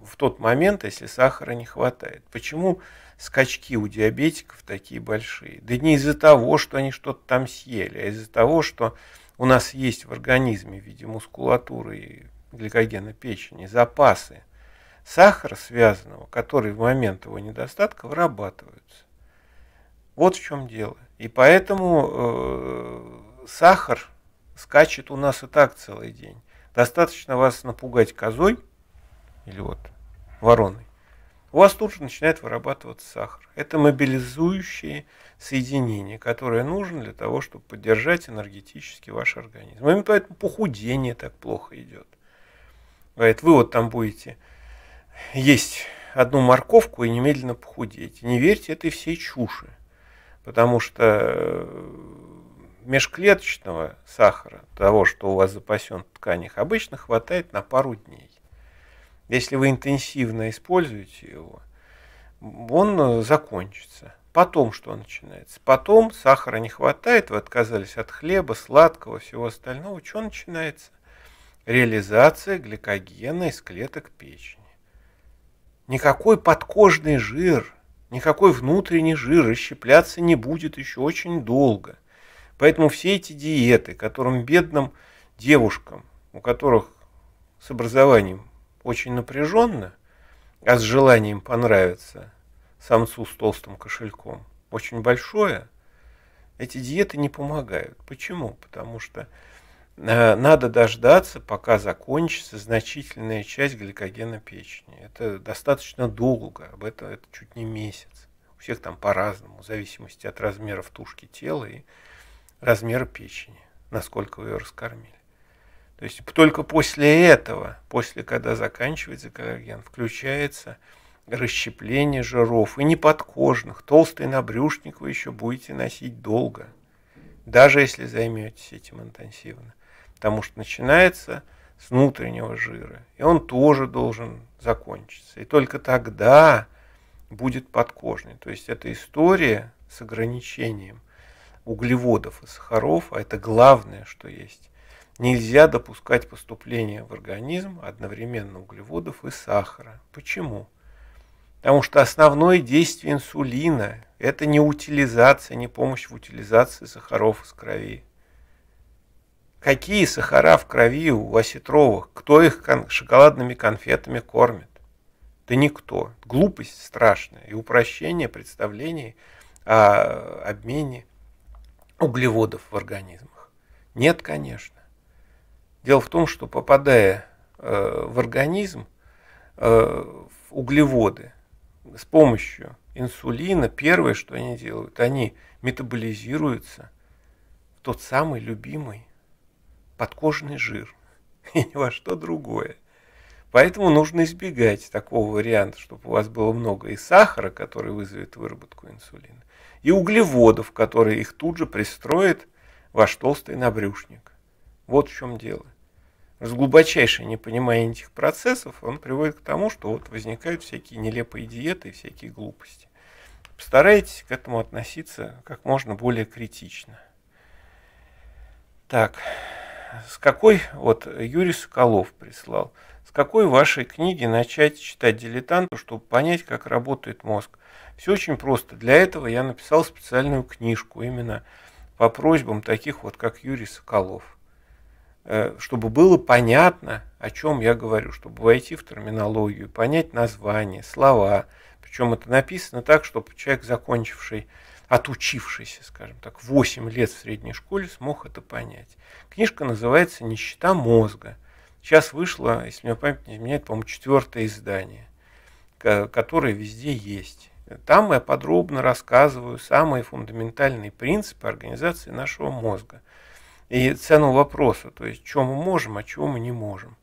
в тот момент, если сахара не хватает. Почему скачки у диабетиков такие большие? Да не из-за того, что они что-то там съели, а из-за того, что у нас есть в организме в виде мускулатуры и гликогена печени запасы сахара связанного, который в момент его недостатка вырабатываются. Вот в чем дело. И поэтому э, сахар скачет у нас и так целый день. Достаточно вас напугать козой или вот вороной. У вас тут же начинает вырабатываться сахар. Это мобилизующее соединение, которое нужно для того, чтобы поддержать энергетически ваш организм. Именно поэтому похудение так плохо идет. Говорит, вы вот там будете есть одну морковку и немедленно похудеть. Не верьте этой всей чуши, потому что э, межклеточного сахара, того, что у вас запасен в тканях, обычно хватает на пару дней. Если вы интенсивно используете его, он э, закончится. Потом что начинается? Потом сахара не хватает, вы отказались от хлеба, сладкого, всего остального. Что начинается? Реализация гликогена из клеток печени. Никакой подкожный жир, никакой внутренний жир расщепляться не будет еще очень долго – Поэтому все эти диеты, которым бедным девушкам, у которых с образованием очень напряженно, а с желанием понравиться самцу с толстым кошельком очень большое, эти диеты не помогают. Почему? Потому что э, надо дождаться, пока закончится значительная часть гликогена печени. Это достаточно долго, об этом это чуть не месяц. У всех там по-разному, в зависимости от размеров тушки тела и размер печени, насколько вы ее раскормили. То есть только после этого, после когда заканчивается коллаген, включается расщепление жиров и не неподкожных. Толстый набрюшник вы еще будете носить долго, даже если займетесь этим интенсивно. Потому что начинается с внутреннего жира, и он тоже должен закончиться. И только тогда будет подкожный. То есть это история с ограничением углеводов и сахаров, а это главное, что есть. Нельзя допускать поступления в организм одновременно углеводов и сахара. Почему? Потому что основное действие инсулина – это не утилизация, не помощь в утилизации сахаров из крови. Какие сахара в крови у осетровых? Кто их кон- шоколадными конфетами кормит? Да никто. Глупость страшная и упрощение представлений о обмене – углеводов в организмах? Нет, конечно. Дело в том, что попадая э, в организм, э, в углеводы с помощью инсулина, первое, что они делают, они метаболизируются в тот самый любимый подкожный жир и ни во что другое. Поэтому нужно избегать такого варианта, чтобы у вас было много и сахара, который вызовет выработку инсулина, и углеводов, которые их тут же пристроит ваш толстый набрюшник. Вот в чем дело. С глубочайшее непонимание этих процессов он приводит к тому, что вот возникают всякие нелепые диеты и всякие глупости. Постарайтесь к этому относиться как можно более критично. Так, с какой, вот Юрий Соколов прислал – с какой вашей книги начать читать дилетанту, чтобы понять, как работает мозг? Все очень просто. Для этого я написал специальную книжку именно по просьбам таких вот, как Юрий Соколов. Э, чтобы было понятно, о чем я говорю, чтобы войти в терминологию, понять название, слова. Причем это написано так, чтобы человек, закончивший, отучившийся, скажем так, 8 лет в средней школе, смог это понять. Книжка называется «Нищета мозга». Сейчас вышло, если меня память не изменяет, по-моему, четвертое издание, которое везде есть. Там я подробно рассказываю самые фундаментальные принципы организации нашего мозга и цену вопроса, то есть, чем мы можем, а чего мы не можем.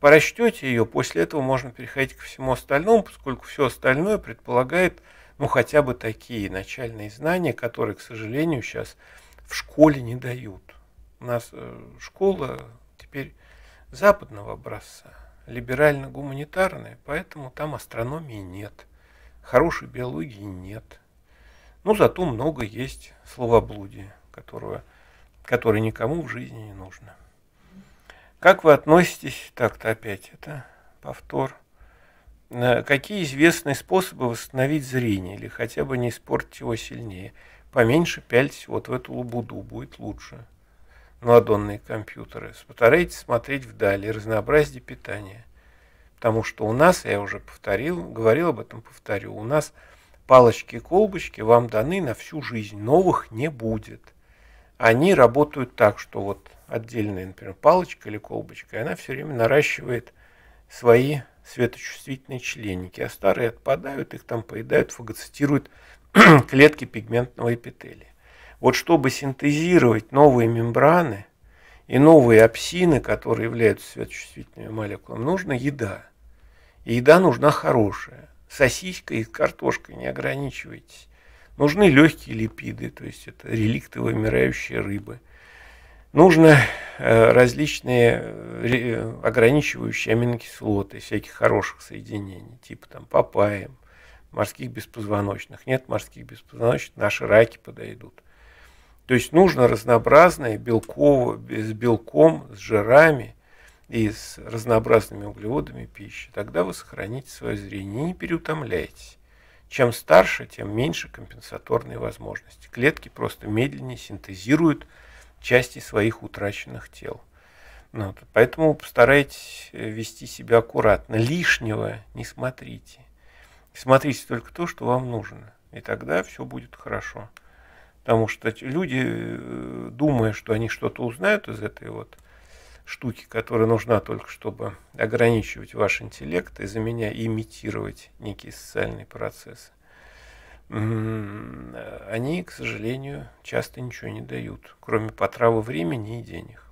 По расчете ее, после этого можно переходить ко всему остальному, поскольку все остальное предполагает ну, хотя бы такие начальные знания, которые, к сожалению, сейчас в школе не дают. У нас э, школа теперь западного образца, либерально-гуманитарное, поэтому там астрономии нет, хорошей биологии нет. Но ну, зато много есть словоблудия, которого, которое никому в жизни не нужно. Как вы относитесь, так-то опять это повтор, э, какие известные способы восстановить зрение или хотя бы не испортить его сильнее? Поменьше пяльтесь вот в эту лабуду, будет лучше наладонные компьютеры, старайтесь смотреть вдали, разнообразие питания. Потому что у нас, я уже повторил, говорил об этом, повторю, у нас палочки и колбочки вам даны на всю жизнь, новых не будет. Они работают так, что вот отдельная, например, палочка или колбочка, она все время наращивает свои светочувствительные членики а старые отпадают, их там поедают, фагоцитируют клетки пигментного эпителия. Вот чтобы синтезировать новые мембраны и новые апсины, которые являются светочувствительными молекулами, нужна еда. И еда нужна хорошая. Сосиской и картошкой не ограничивайтесь. Нужны легкие липиды, то есть это реликты вымирающие рыбы. Нужны э, различные э, ограничивающие аминокислоты, всяких хороших соединений, типа там папаем, морских беспозвоночных. Нет морских беспозвоночных, наши раки подойдут. То есть нужно разнообразное белково, с белком, с жирами и с разнообразными углеводами пищи. Тогда вы сохраните свое зрение. и Не переутомляйтесь. Чем старше, тем меньше компенсаторные возможности. Клетки просто медленнее синтезируют части своих утраченных тел. Ну вот. Поэтому постарайтесь э, вести себя аккуратно. Лишнего не смотрите. Смотрите только то, что вам нужно. И тогда все будет хорошо. Потому что люди, э, думая, что они что-то узнают из этой вот штуки, которая нужна только, чтобы ограничивать ваш интеллект и за меня имитировать некие социальные процессы, они, к сожалению, часто ничего не дают, кроме потравы времени и денег.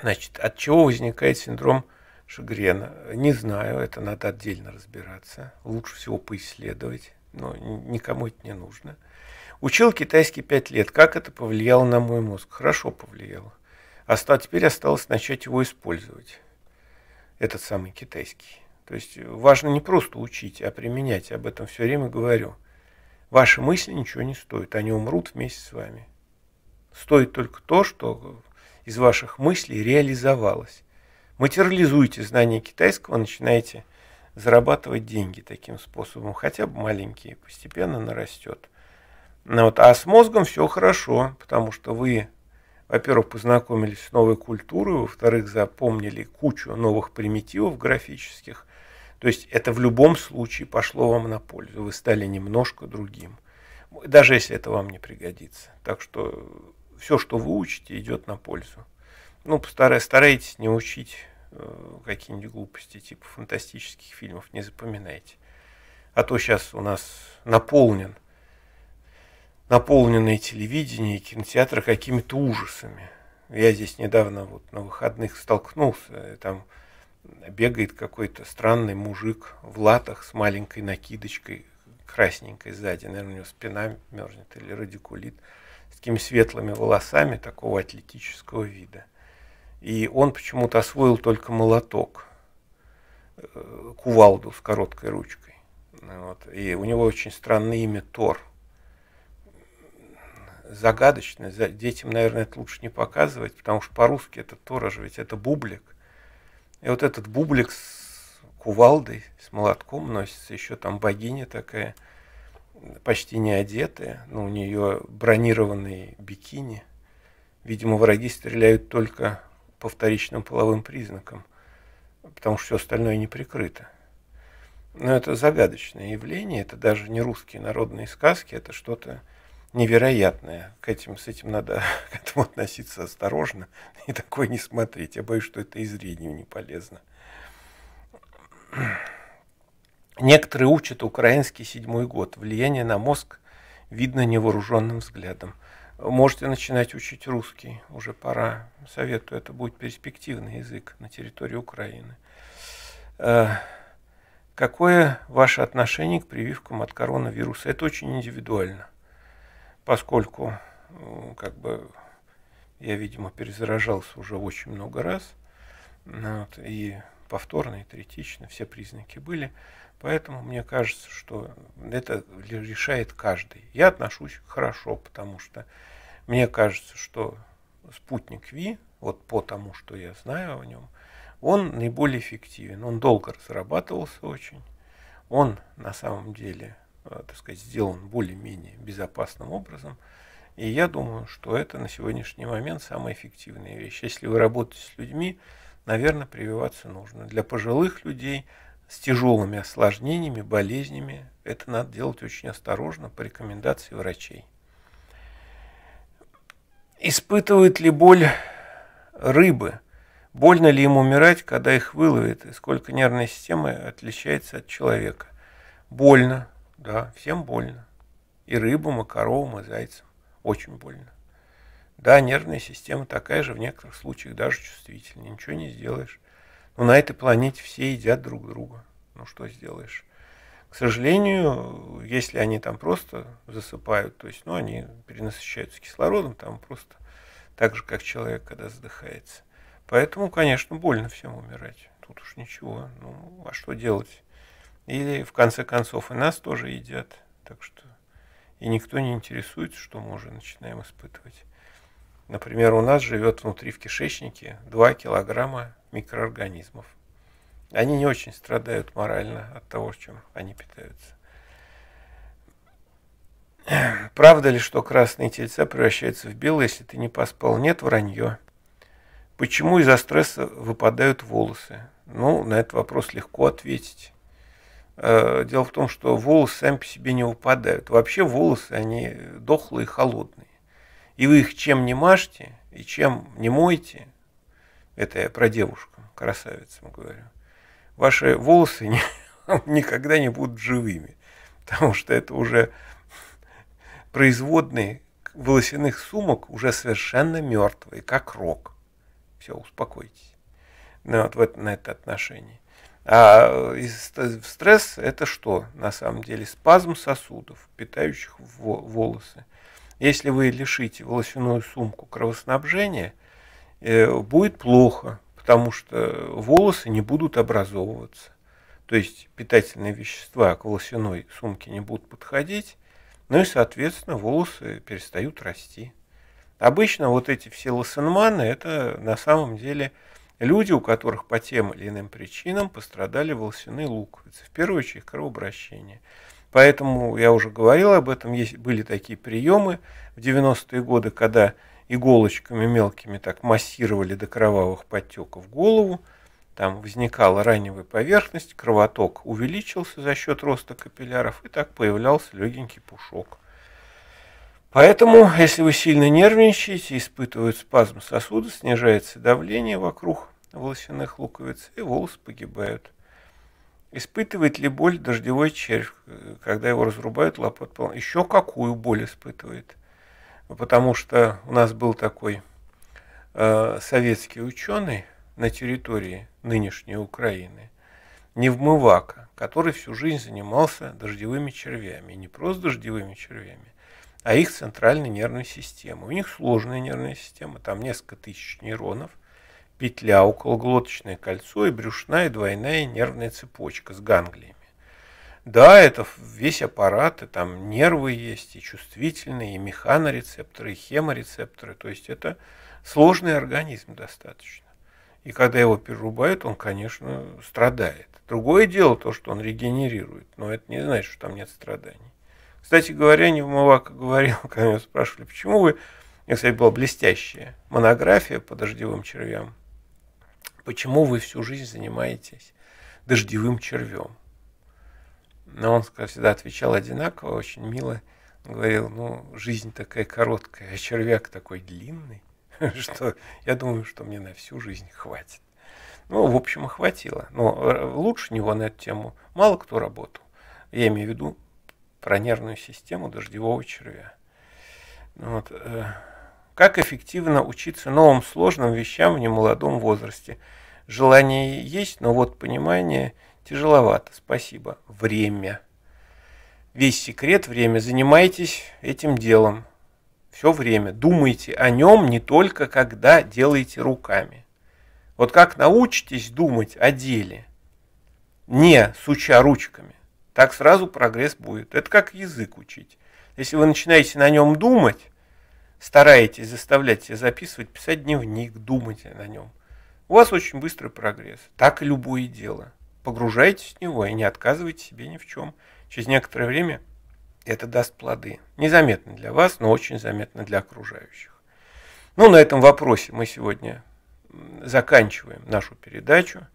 Значит, от чего возникает синдром Шагрена? Не знаю, это надо отдельно разбираться. Лучше всего поисследовать, но никому это не нужно – Учил китайский пять лет. Как это повлияло на мой мозг? Хорошо повлияло. А теперь осталось начать его использовать. Этот самый китайский. То есть э, важно не просто учить, а применять. об этом все время говорю. Ваши мысли ничего не стоят. Они умрут вместе с вами. Стоит только то, что из ваших мыслей реализовалось. Материализуйте знания китайского, начинаете зарабатывать деньги таким способом, хотя бы маленькие, постепенно нарастет. Ну вот. А с мозгом все хорошо, потому что вы, во-первых, познакомились с новой культурой, во-вторых, запомнили кучу новых примитивов графических. То есть это в любом случае пошло вам на пользу. Вы стали немножко другим, даже если это вам не пригодится. Так что все, что вы учите, идет на пользу. Ну, старайтесь не учить э, какие-нибудь глупости типа фантастических фильмов, не запоминайте. А то сейчас у нас наполнен наполненное телевидение и кинотеатры какими-то ужасами. Я здесь недавно вот на выходных столкнулся, там бегает какой-то странный мужик в латах с маленькой накидочкой красненькой сзади, наверное, у него спина мерзнет или радикулит, с такими светлыми волосами такого атлетического вида. И он почему-то освоил только молоток, э, кувалду с короткой ручкой. Вот. И у него очень странное имя Тор – Загадочное. Детям, наверное, это лучше не показывать, потому что по-русски это торож, ведь это бублик. И вот этот бублик с кувалдой, с молотком носится, еще там богиня такая, почти не одетая, но у нее бронированные бикини. Видимо, враги стреляют только по вторичным половым признакам, потому что все остальное не прикрыто. Но это загадочное явление, это даже не русские народные сказки, это что-то невероятное. К этим, с этим надо к этому относиться осторожно и такое не смотреть. Я боюсь, что это и зрению не полезно. Некоторые учат украинский седьмой год. Влияние на мозг видно невооруженным взглядом. Можете начинать учить русский, уже пора. Советую, это будет перспективный язык на территории Украины. Э, какое ваше отношение к прививкам от коронавируса? Это очень индивидуально поскольку как бы я, видимо, перезаражался уже очень много раз, вот, и повторно, и третично, все признаки были. Поэтому мне кажется, что это решает каждый. Я отношусь хорошо, потому что мне кажется, что спутник Ви, вот по тому, что я знаю о нем, он наиболее эффективен. Он долго разрабатывался очень. Он на самом деле а, так сказать, сделан более-менее безопасным образом. И я думаю, что это на сегодняшний момент самая эффективная вещь. Если вы работаете с людьми, наверное, прививаться нужно. Для пожилых людей с тяжелыми осложнениями, болезнями, это надо делать очень осторожно по рекомендации врачей. Испытывает ли боль рыбы? Больно ли им умирать, когда их выловят? И сколько нервной системы отличается от человека? Больно, да, всем больно. И рыбам, и коровам, и зайцам. Очень больно. Да, нервная система такая же в некоторых случаях даже чувствительнее. Ничего не сделаешь. Но ну, на этой планете все едят друг друга. Ну что сделаешь? К сожалению, если они там просто засыпают, то есть, ну, они перенасыщаются кислородом, там просто так же, как человек, когда задыхается. Поэтому, конечно, больно всем умирать. Тут уж ничего. Ну, а что делать? Или в конце концов и нас тоже едят. Так что и никто не интересуется, что мы уже начинаем испытывать. Например, у нас живет внутри в кишечнике 2 килограмма микроорганизмов. Они не очень страдают морально от того, чем они питаются. Правда ли, что красные тельца превращаются в белые, если ты не поспал? Нет, вранье. Почему из-за стресса выпадают волосы? Ну, на этот вопрос легко ответить. Э, дело в том, что волосы сами по себе не выпадают. Вообще волосы, они дохлые, холодные. И вы их чем не мажете и чем не моете, это я про девушку, красавицам говорю, ваши волосы не, никогда не будут живыми. Потому что это уже производные волосяных сумок уже совершенно мертвые, как рок. Все, успокойтесь. Ну, вот в это, на это отношение. А стресс – это что? На самом деле спазм сосудов, питающих волосы. Если вы лишите волосяную сумку кровоснабжения, э, будет плохо, потому что волосы не будут образовываться. То есть питательные вещества к волосяной сумке не будут подходить, ну и, соответственно, волосы перестают расти. Обычно вот эти все лосенманы – это на самом деле – Люди, у которых по тем или иным причинам пострадали волосяные луковицы, в первую очередь кровообращение. Поэтому, я уже говорил об этом, есть, были такие приемы в 90-е годы, когда иголочками мелкими так массировали до кровавых подтеков голову, там возникала раневая поверхность, кровоток увеличился за счет роста капилляров, и так появлялся легенький пушок. Поэтому, если вы сильно нервничаете, испытывают спазм сосуда, снижается давление вокруг, волосяных луковиц, и волосы погибают. Испытывает ли боль дождевой червь, э, когда его разрубают лапы Еще какую боль испытывает? Потому что у нас был такой э, советский ученый на территории нынешней Украины, Невмывака, который всю жизнь занимался дождевыми червями. И не просто дождевыми червями, а их центральной нервной системой. У них сложная нервная система, там несколько тысяч нейронов петля, окологлоточное кольцо и брюшная двойная нервная цепочка с ганглиями. Да, это весь аппарат, и там нервы есть, и чувствительные, и механорецепторы, и хеморецепторы. То есть это сложный организм достаточно. И когда его перерубают, он, конечно, страдает. Другое дело то, что он регенерирует, но это не значит, что там нет страданий. Кстати говоря, Невмывака говорил, когда меня спрашивали, почему вы... У меня, кстати, была блестящая монография по дождевым червям почему вы всю жизнь занимаетесь дождевым червем? Но он всегда отвечал одинаково, очень мило. Он говорил, ну, жизнь такая короткая, а червяк такой длинный, что я думаю, что мне на всю жизнь хватит. Ну, в общем, и хватило. Но э, лучше него на эту тему мало кто работал. Я имею в виду про нервную систему дождевого червя. Ну вот. Э, как эффективно учиться новым сложным вещам в немолодом возрасте? Желание есть, но вот понимание тяжеловато. Спасибо. Время. Весь секрет – время. Занимайтесь этим делом. Все время. Думайте о нем не только когда делаете руками. Вот как научитесь думать о деле, не суча ручками, так сразу прогресс будет. Это как язык учить. Если вы начинаете на нем думать, стараетесь, заставлять себя записывать, писать дневник, думать о нем, у вас очень быстрый прогресс. Так и любое дело. Погружайтесь в него и не отказывайте себе ни в чем. Через некоторое время это даст плоды. Незаметно для вас, но очень заметно для окружающих. Ну, на этом вопросе мы сегодня заканчиваем нашу передачу.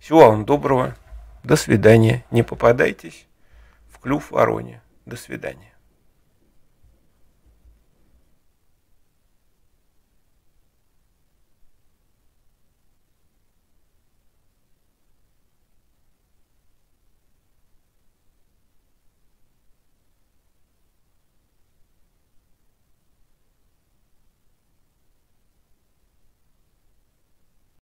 Всего вам доброго. До свидания. Не попадайтесь в клюв вороне. До свидания.